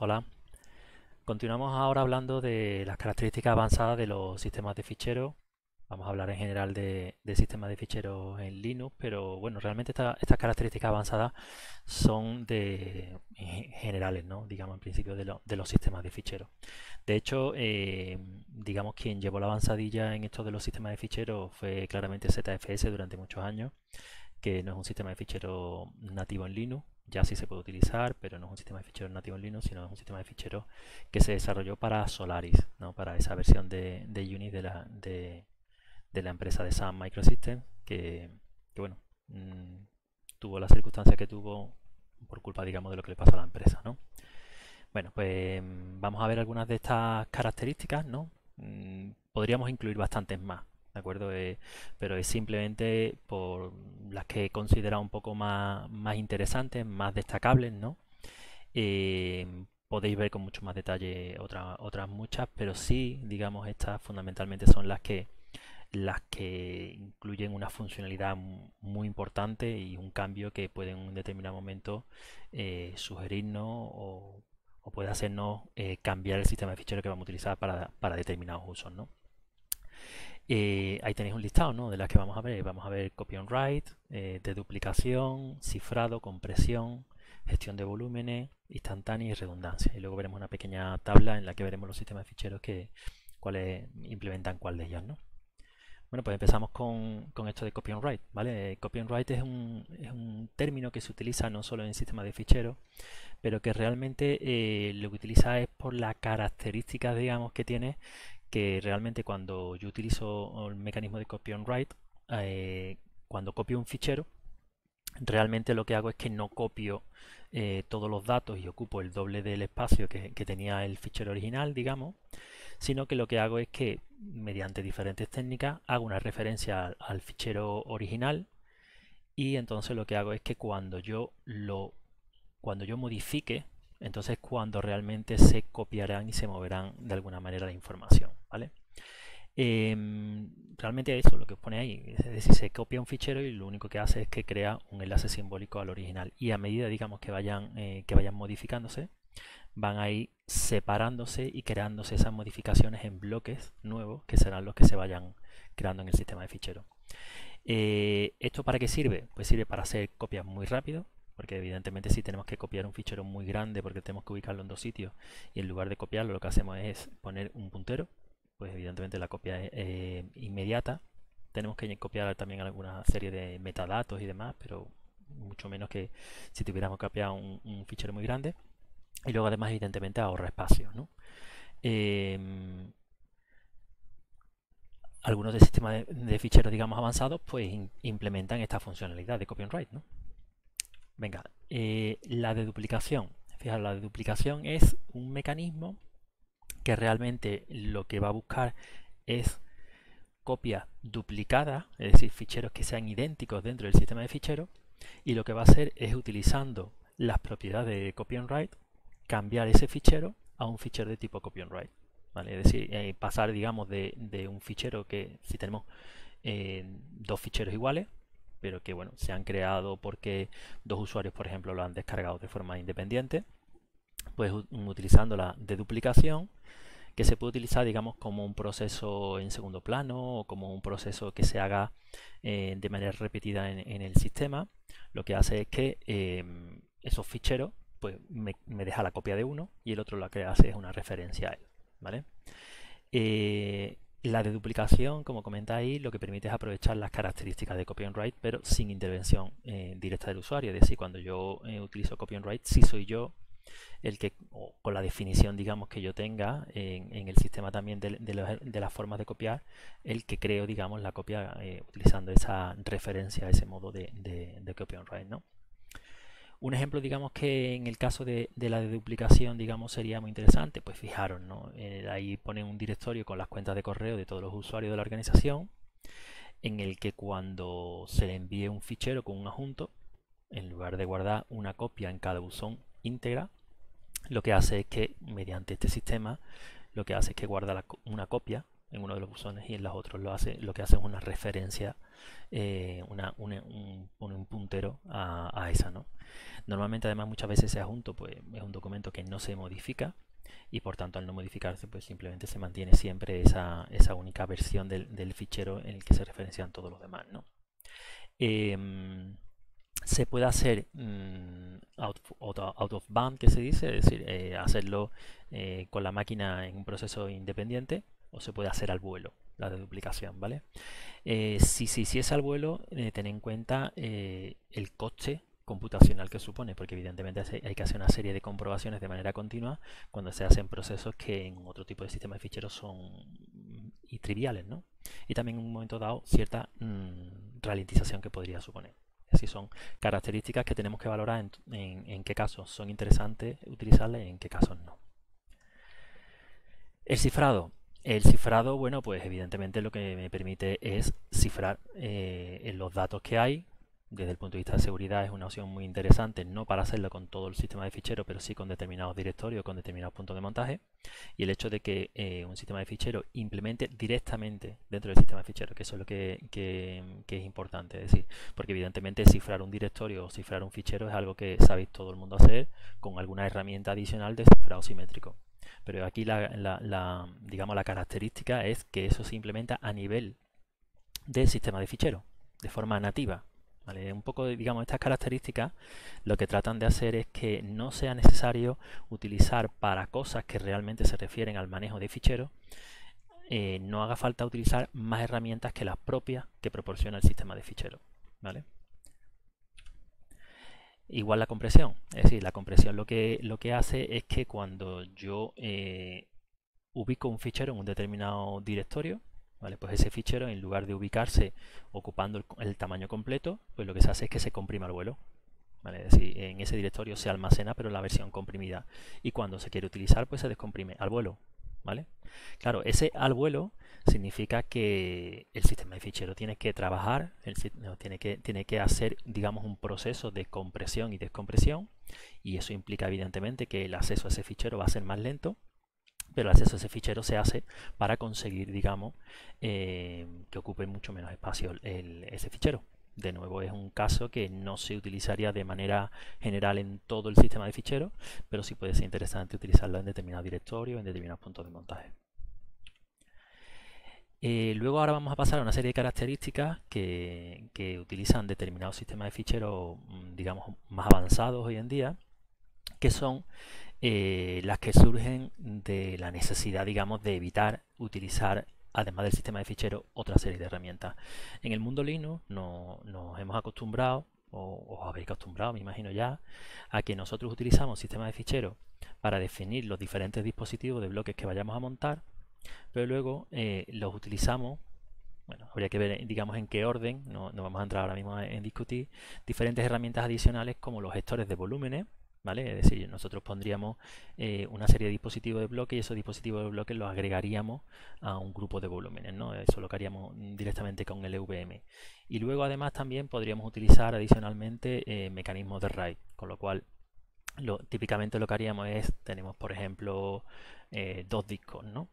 Hola. Continuamos ahora hablando de las características avanzadas de los sistemas de ficheros. Vamos a hablar en general de, sistemas de ficheros en Linux, pero bueno, realmente estas características avanzadas son de generales, ¿no? digamos, en principio de, los sistemas de ficheros. De hecho, eh, digamos, quien llevó la avanzadilla en esto de los sistemas de ficheros fue claramente ZFS durante muchos años que no es un sistema de fichero nativo en Linux, ya sí se puede utilizar, pero no es un sistema de ficheros nativo en Linux, sino es un sistema de ficheros que se desarrolló para Solaris, para esa versión de, Unix de la, de, la empresa de Sun Microsystems, que, bueno, mm, tuvo las circunstancias que tuvo por culpa, digamos, de lo que le pasó a la empresa. ¿no? Bueno, pues mm, vamos a ver algunas de estas características, ¿no? Mm, podríamos incluir bastantes más, ¿de acuerdo? Eh, pero es simplemente por las que he considerado un poco más, más interesantes, más destacables, ¿no? Eh, podéis ver con mucho más detalle otras otras muchas, pero sí, digamos, estas fundamentalmente son las que las que incluyen una funcionalidad muy importante y un cambio que puede en un determinado momento eh, sugerirnos o, puede hacernos cambiar el sistema de ficheros que vamos a utilizar para, para determinados usos. ¿no? Eh, ahí tenéis un listado ¿no? de las que vamos a ver. Vamos a ver copy on write, eh, de duplicación, cifrado, compresión, gestión de volúmenes, instantánea y redundancia. Y luego veremos una pequeña tabla en la que veremos los sistemas de ficheros que cuáles implementan cuál de ellos. ¿no? Bueno, pues empezamos con, esto de copy on write. ¿vale? Copy on write es un, es un término que se utiliza no solo en sistemas de ficheros, pero que realmente eh, lo que utiliza es por las características, digamos, que tiene que realmente cuando yo utilizo el mecanismo de copy on write, eh, cuando copio un fichero, realmente lo que hago es que no copio eh, todos los datos y ocupo el doble del espacio que, tenía el fichero original, digamos, sino que lo que hago es que mediante diferentes técnicas hago una referencia al, al fichero original y entonces lo que hago es que cuando yo lo cuando yo modifique, entonces cuando realmente se copiarán y se moverán de alguna manera la información. ¿vale? Em, realmente eso, lo que pone ahí, es decir, se copia un fichero y lo único que hace es que crea un enlace simbólico al original y a medida, digamos, que vayan, eh, que vayan modificándose, van a ir separándose y creándose esas modificaciones en bloques nuevos que serán los que se vayan creando en el sistema de ficheros. Eh, ¿Esto para qué sirve? Pues sirve para hacer copias muy rápido, porque evidentemente si tenemos que copiar un fichero muy grande porque tenemos que ubicarlo en dos sitios y en lugar de copiarlo lo que hacemos es poner un puntero pues evidentemente la copia es eh, inmediata. Tenemos que copiar también alguna serie de metadatos y demás, pero mucho menos que si tuviéramos que copiar un, fichero muy grande. Y luego además evidentemente ahorra espacio. Em, algunos de sistemas de, ficheros digamos avanzados pues implementan esta funcionalidad de copy and write. Venga, eh, la de duplicación. Fijaros, la de duplicación es un mecanismo que realmente lo que va a buscar es copias duplicadas, es decir, ficheros que sean idénticos dentro del sistema de ficheros, y lo que va a hacer es utilizando las propiedades de copy and write, cambiar ese fichero a un fichero de tipo copy and write. ¿vale? Es decir, eh, pasar, digamos, de, un fichero que si tenemos eh, dos ficheros iguales, pero que bueno, se han creado porque dos usuarios, por ejemplo, lo han descargado de forma independiente pues mm, utilizando la deduplicación, que se puede utilizar, digamos, como un proceso en segundo plano o como un proceso que se haga eh, de manera repetida en, el sistema. Lo que hace es que em, esos ficheros, pues me, deja la copia de uno y el otro lo que hace es una referencia a él, ¿vale? Eh, la deduplicación, como comentáis, lo que permite es aprovechar las características de copy and write, pero sin intervención eh, directa del usuario. Es decir, cuando yo utilizo copy and write, sí soy yo el que, con la definición, digamos, que yo tenga en, el sistema también de, las formas de copiar, el que creo, digamos, la copia eh, utilizando esa referencia, ese modo de, de, copy on write, ¿no? Un ejemplo, digamos, que en el caso de, de la deduplicación, digamos, sería muy interesante, pues fijaros, ¿no? Eh, ahí pone un directorio con las cuentas de correo de todos los usuarios de la organización, en el que cuando se le envíe un fichero con un adjunto, en lugar de guardar una copia en cada buzón íntegra, lo que hace es que mediante este sistema lo que hace es que guarda una copia en uno de los buzones y en los otros lo, hace, lo que hace es una referencia, eh, un, puntero a, esa. ¿no? Normalmente además muchas veces ese adjunto pues, es un documento que no se modifica y por tanto al no modificarse pues simplemente se mantiene siempre esa, única versión del, fichero en el que se referencian todos los demás. ¿no? Em, se puede hacer mm, out, of band, que se dice, es decir, eh, hacerlo eh, con la máquina en un proceso independiente, o se puede hacer al vuelo, la deduplicación, ¿vale? Eh, si se si, hiciese al vuelo, ten en cuenta el coste computacional que supone, porque evidentemente hay que hacer una serie de comprobaciones de manera continua cuando se hacen procesos que en otro tipo de sistema de ficheros son mm, y triviales, ¿no? Y también en un momento dado cierta mm, ralentización que podría suponer. Así son características que tenemos que valorar en, qué casos son interesantes utilizarlas y en qué casos no. El cifrado. El cifrado, bueno, pues evidentemente lo que me permite es cifrar eh, los datos que hay, desde el punto de vista de seguridad es una opción muy interesante, no para hacerlo con todo el sistema de ficheros pero sí con determinados directorios, con determinados puntos de montaje. Y el hecho de que eh, un sistema de ficheros implemente directamente dentro del sistema de ficheros que eso es lo que, es importante decir. Porque evidentemente cifrar un directorio o cifrar un fichero es algo que sabéis todo el mundo hacer con alguna herramienta adicional de cifrado simétrico pero aquí la, digamos, la característica es que eso se implementa a nivel del sistema de ficheros de forma nativa. Un poco, digamos, estas características lo que tratan de hacer es que no sea necesario utilizar para cosas que realmente se refieren al manejo de ficheros, eh, no haga falta utilizar más herramientas que las propias que proporciona el sistema de ficheros. Igual la compresión, es decir, la compresión lo que, lo que hace es que cuando yo eh, ubico un fichero en un determinado directorio, pues ese fichero, en lugar de ubicarse ocupando el, tamaño completo, pues lo que se hace es que se comprima el vuelo. ¿Vale? en ese directorio se almacena, pero en la versión comprimida. Y cuando se quiere utilizar, pues se descomprime al vuelo. ¿Vale? Claro, ese al vuelo significa que el sistema de fichero tiene que trabajar, el, tiene, que, tiene que hacer, digamos, un proceso de compresión y descompresión. Y eso implica, evidentemente, que el acceso a ese fichero va a ser más lento pero el acceso a ese fichero se hace para conseguir, digamos, eh, que ocupe mucho menos espacio el, ese fichero. De nuevo, es un caso que no se utilizaría de manera general en todo el sistema de ficheros, pero sí puede ser interesante utilizarlo en determinados directorios, en determinados puntos de montaje. Eh, luego ahora vamos a pasar a una serie de características que, que utilizan determinados sistemas de ficheros, mm, digamos, más avanzados hoy en día, que son eh, las que surgen de la necesidad, digamos, de evitar utilizar, además del sistema de ficheros, otra serie de herramientas. En el mundo Linux nos hemos acostumbrado, o os habéis acostumbrado, me imagino ya, a que nosotros utilizamos sistemas de ficheros para definir los diferentes dispositivos de bloques que vayamos a montar, pero luego eh, los utilizamos bueno, habría que ver, digamos, en qué orden, no, no vamos a entrar ahora mismo en discutir, diferentes herramientas adicionales como los gestores de volúmenes, es decir, nosotros pondríamos eh, una serie de dispositivos de bloque y esos dispositivos de bloque los agregaríamos a un grupo de volúmenes, ¿no? Eso lo haríamos directamente con el EVM. Y luego además también podríamos utilizar adicionalmente eh, mecanismos de RAID, con lo cual típicamente lo que haríamos es, tenemos por ejemplo eh, dos discos, ¿no?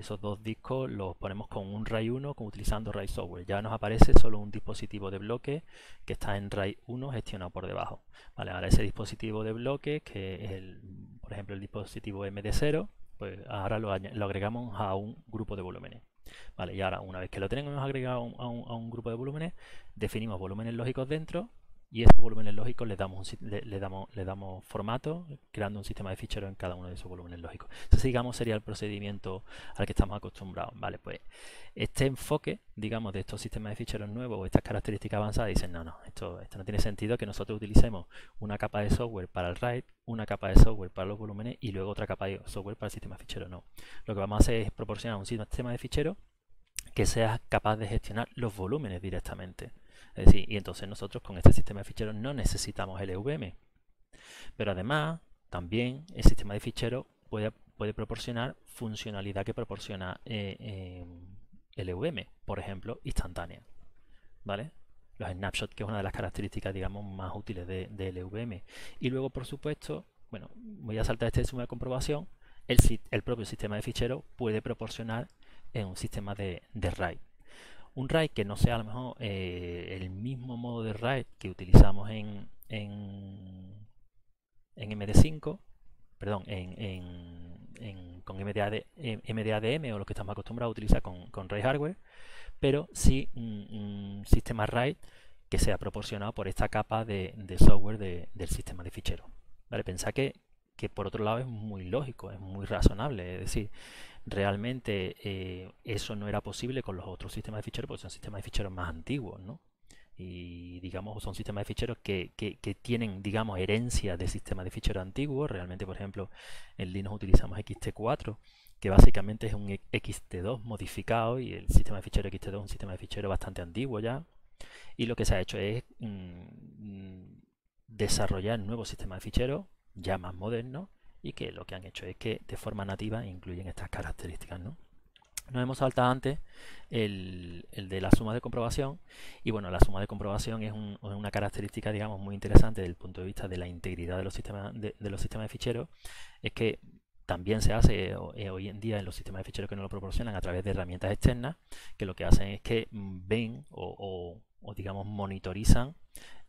esos dos discos los ponemos con un RAID 1 utilizando RAID Software. Ya nos aparece solo un dispositivo de bloque que está en RAID 1 gestionado por debajo. Vale, ahora ese dispositivo de bloque, que es el, por ejemplo el dispositivo MD0, pues ahora lo, agregamos a un grupo de volúmenes. Vale, y ahora una vez que lo tenemos agregado a un grupo de volúmenes, definimos volúmenes lógicos dentro y esos volúmenes lógicos le damos, le, damos, le damos formato creando un sistema de ficheros en cada uno de esos volúmenes lógicos. Ese digamos, sería el procedimiento al que estamos acostumbrados. Vale, pues este enfoque, digamos, de estos sistemas de ficheros nuevos o estas características avanzadas, dicen, no, no, esto, esto no tiene sentido que nosotros utilicemos una capa de software para el write, una capa de software para los volúmenes y luego otra capa de software para el sistema de ficheros. No, lo que vamos a hacer es proporcionar un sistema de ficheros que sea capaz de gestionar los volúmenes directamente. Es y entonces nosotros con este sistema de ficheros no necesitamos LVM. E Pero además, también el sistema de ficheros puede, puede proporcionar funcionalidad que proporciona eh, eh LVM, e por ejemplo, instantánea. ¿Vale? Los snapshots, que es una de las características, digamos, más útiles de, de LVM. E y luego, por supuesto, bueno, voy a saltar este suma de comprobación, el, el propio sistema de ficheros puede proporcionar en un sistema de RAID. Un RAID que no sea a lo mejor eh, el mismo modo de RAID que utilizamos en, en, MD5, perdón, en, en, en con MDADM eh, o lo que estamos acostumbrados a utilizar con, con RAID hardware, pero sí un, sistema RAID que sea proporcionado por esta capa de, software del sistema de fichero. ¿Vale? Pensad que, que por otro lado es muy lógico, es muy razonable, es decir, Realmente eh, eso no era posible con los otros sistemas de ficheros porque son sistemas de ficheros más antiguos, ¿no? y digamos son sistemas de ficheros que, tienen digamos herencia de sistemas de ficheros antiguos realmente por ejemplo en Linux utilizamos XT4 que básicamente es un XT2 modificado y el sistema de ficheros XT2 es un sistema de ficheros bastante antiguo ya y lo que se ha hecho es mm, mm, desarrollar nuevos sistemas de ficheros ya más modernos y que lo que han hecho es que de forma nativa incluyen estas características, ¿no? Nos hemos saltado antes el, de la suma de comprobación y bueno, la suma de comprobación es una característica, digamos, muy interesante desde el punto de vista de la integridad de los sistemas de, los sistemas de ficheros, es que también se hace eh, hoy en día en los sistemas de ficheros que nos lo proporcionan a través de herramientas externas, que lo que hacen es que mm, ven o digamos monitorizan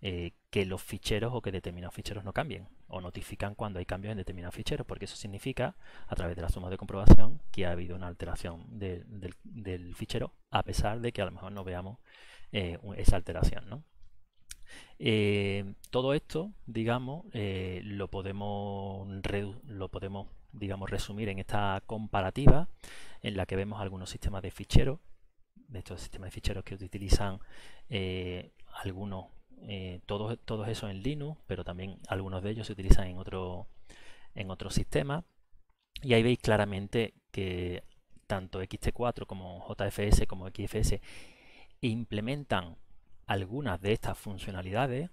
eh, que los ficheros o que determinados ficheros no cambien o notifican cuando hay cambios en determinados ficheros porque eso significa a través de las sumas de comprobación que ha habido una alteración del fichero a pesar de que a lo mejor no veamos eh, esa alteración eh, todo esto digamos lo podemos lo podemos digamos resumir en esta comparativa en la que vemos algunos sistemas de ficheros de estos sistemas de ficheros que utilizan eh, algunos, eh, todos, esos en Linux, pero también algunos de ellos se utilizan en otro, en otro sistema. Y ahí veis claramente que tanto XT4 como JFS como XFS implementan algunas de estas funcionalidades,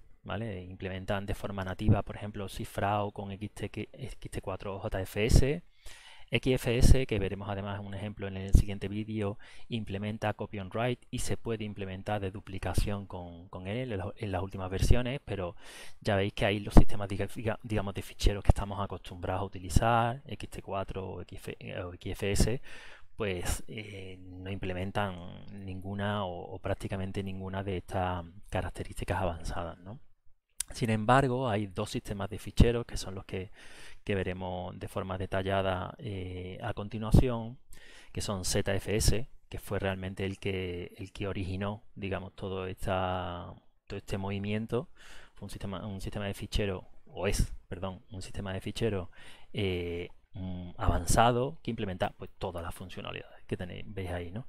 Implementan de forma nativa, por ejemplo, cifrado con XT, 4 o JFS, XFS, que veremos además un ejemplo en el siguiente vídeo, implementa copy on write y se puede implementar de duplicación con, él en, las últimas versiones, pero ya veis que hay los sistemas digamos de ficheros que estamos acostumbrados a utilizar, XT4 o, XFS, pues eh, no implementan ninguna o, o prácticamente ninguna de estas características avanzadas, ¿no? Sin embargo, hay dos sistemas de ficheros que son los que, veremos de forma detallada eh, a continuación, que son ZFS, que fue realmente el que, el que originó, digamos, todo, esta, todo este movimiento. Fue un sistema, un sistema de fichero, o es, perdón, un sistema de fichero eh, mm, avanzado que implementa pues, todas las funcionalidades que tenéis, veis ahí. ¿no?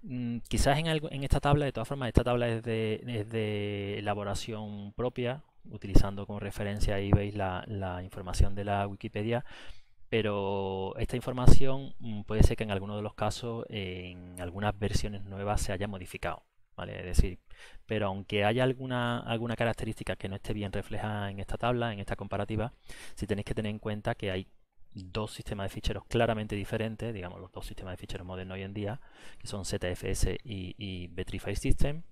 Mm, quizás en, algo, en esta tabla, de todas formas, esta tabla es de elaboración propia utilizando como referencia ahí veis la, información de la Wikipedia, pero esta información mm, puede ser que en alguno de los casos, en algunas versiones nuevas, se haya modificado. Es decir, pero aunque haya alguna, alguna característica que no esté bien reflejada en esta tabla, en esta comparativa, si tenéis que tener en cuenta que hay dos sistemas de ficheros claramente diferentes, digamos los dos sistemas de ficheros modernos hoy en día, que son ZFS y, y Betrify System,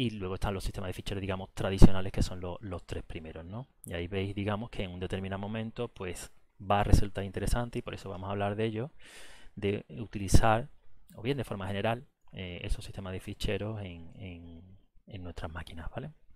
y luego están los sistemas de ficheros, digamos, tradicionales, que son los tres primeros, ¿no? Y ahí veis, digamos, que en un determinado momento, pues, va a resultar interesante, y por eso vamos a hablar de ello, de utilizar, o bien de forma general, eh, esos sistemas de ficheros en, en nuestras máquinas, ¿vale?